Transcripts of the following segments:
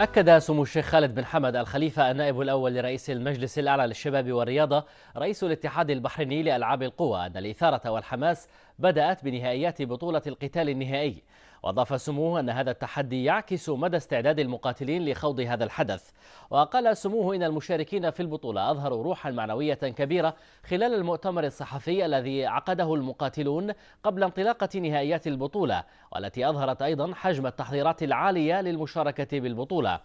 أكد سمو الشيخ خالد بن حمد الخليفة النائب الأول لرئيس المجلس الأعلى للشباب والرياضة رئيس الاتحاد البحريني لألعاب القوى أن الإثارة والحماس بدأت بنهائيات بطولة القتال النهائي وأضاف سموه أن هذا التحدي يعكس مدى استعداد المقاتلين لخوض هذا الحدث وقال سموه إن المشاركين في البطولة أظهروا روحا معنوية كبيرة خلال المؤتمر الصحفي الذي عقده المقاتلون قبل انطلاقة نهائيات البطولة والتي أظهرت أيضا حجم التحضيرات العالية للمشاركة بالبطولة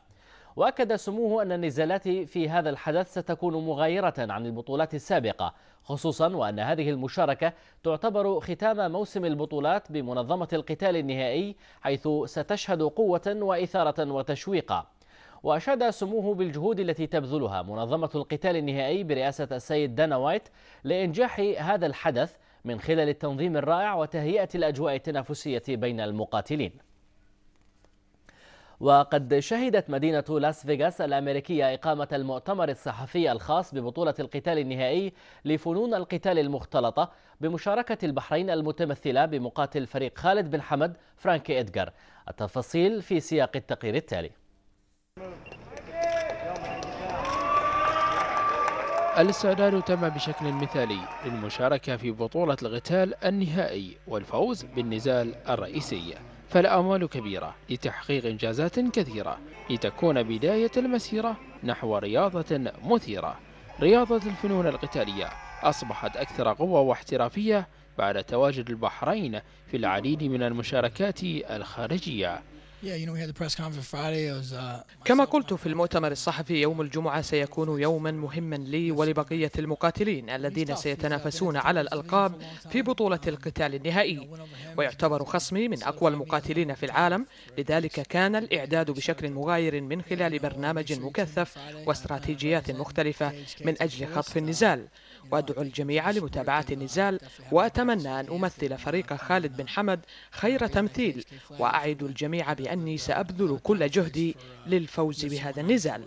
وأكد سموه أن النزالات في هذا الحدث ستكون مغايرة عن البطولات السابقة خصوصا وأن هذه المشاركة تعتبر ختام موسم البطولات بمنظمة القتال النهائي حيث ستشهد قوة وإثارة وتشويقا وأشاد سموه بالجهود التي تبذلها منظمة القتال النهائي برئاسة السيد دانا وايت لإنجاح هذا الحدث من خلال التنظيم الرائع وتهيئة الأجواء التنافسية بين المقاتلين وقد شهدت مدينة لاس فيغاس الأمريكية إقامة المؤتمر الصحفي الخاص ببطولة القتال النهائي لفنون القتال المختلطة بمشاركة البحرين المتمثلة بمقاتل فريق خالد بن حمد فرانكي إدغار التفاصيل في سياق التقرير التالي الاستعداد تم بشكل مثالي للمشاركة في بطولة القتال النهائي والفوز بالنزال الرئيسي فالآمال كبيرة لتحقيق إنجازات كثيرة لتكون بداية المسيرة نحو رياضة مثيرة رياضة الفنون القتالية أصبحت أكثر قوة واحترافية بعد تواجد البحرين في العديد من المشاركات الخارجية Uh, كما قلت في المؤتمر الصحفي يوم الجمعة سيكون يوما مهما لي ولبقية المقاتلين الذين سيتنافسون على الألقاب في بطولة um, القتال النهائي ويعتبر خصمي من أقوى المقاتلين في العالم لذلك كان الإعداد بشكل مغاير من خلال برنامج مكثف واستراتيجيات مختلفة من أجل خطف النزال وأدعو الجميع لمتابعة النزال وأتمنى أن أمثل فريق خالد بن حمد خير تمثيل وأعد الجميع بأن أني سأبذل كل جهدي للفوز بهذا النزال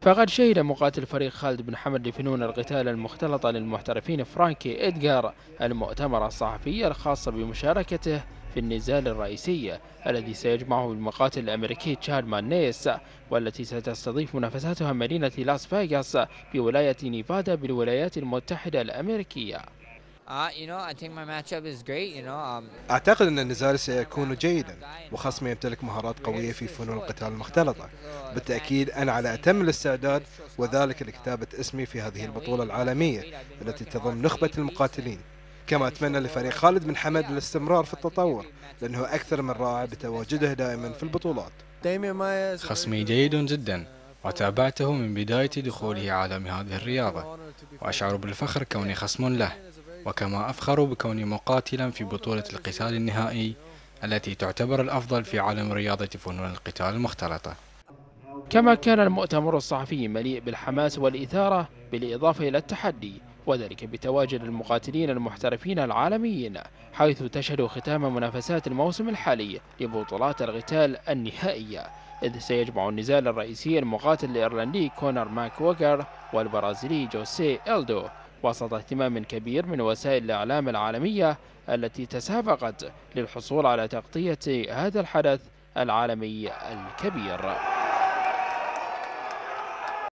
فقد شهد مقاتل فريق خالد بن حمد لفنون القتال المختلطة للمحترفين فرانكي إدغار المؤتمر الصحفي الخاص بمشاركته في النزال الرئيسي الذي سيجمعه المقاتل الأمريكي تشاد مانيس والتي ستستضيف منافساتها مدينة لاس فيغاس بولاية نيفادا بالولايات المتحدة الأمريكية Uh, um, أعتقد أن النزال سيكون جيدا وخصمي يمتلك مهارات قوية في فنون القتال المختلطة بالتأكيد أنا على أتم الاستعداد وذلك لكتابة اسمي في هذه البطولة العالمية التي تضم نخبة المقاتلين كما أتمنى لفريق خالد بن حمد الاستمرار في التطور لأنه أكثر من رائع بتواجده دائما في البطولات خصمي جيد جدا وتابعته من بداية دخوله عالم هذه الرياضة وأشعر بالفخر كوني خصم له وكما أفخر بكوني مقاتلا في بطولة القتال النهائي التي تعتبر الأفضل في عالم رياضة فنون القتال المختلطة كما كان المؤتمر الصحفي مليء بالحماس والإثارة بالإضافة إلى التحدي وذلك بتواجد المقاتلين المحترفين العالميين حيث تشهد ختام منافسات الموسم الحالي لبطولات القتال النهائية إذ سيجمع النزال الرئيسي المقاتل الإيرلندي كونر ماك ووكر والبرازيلي جوسي إلدو وسط اهتمام كبير من وسائل الإعلام العالمية التي تسابقت للحصول على تغطية هذا الحدث العالمي الكبير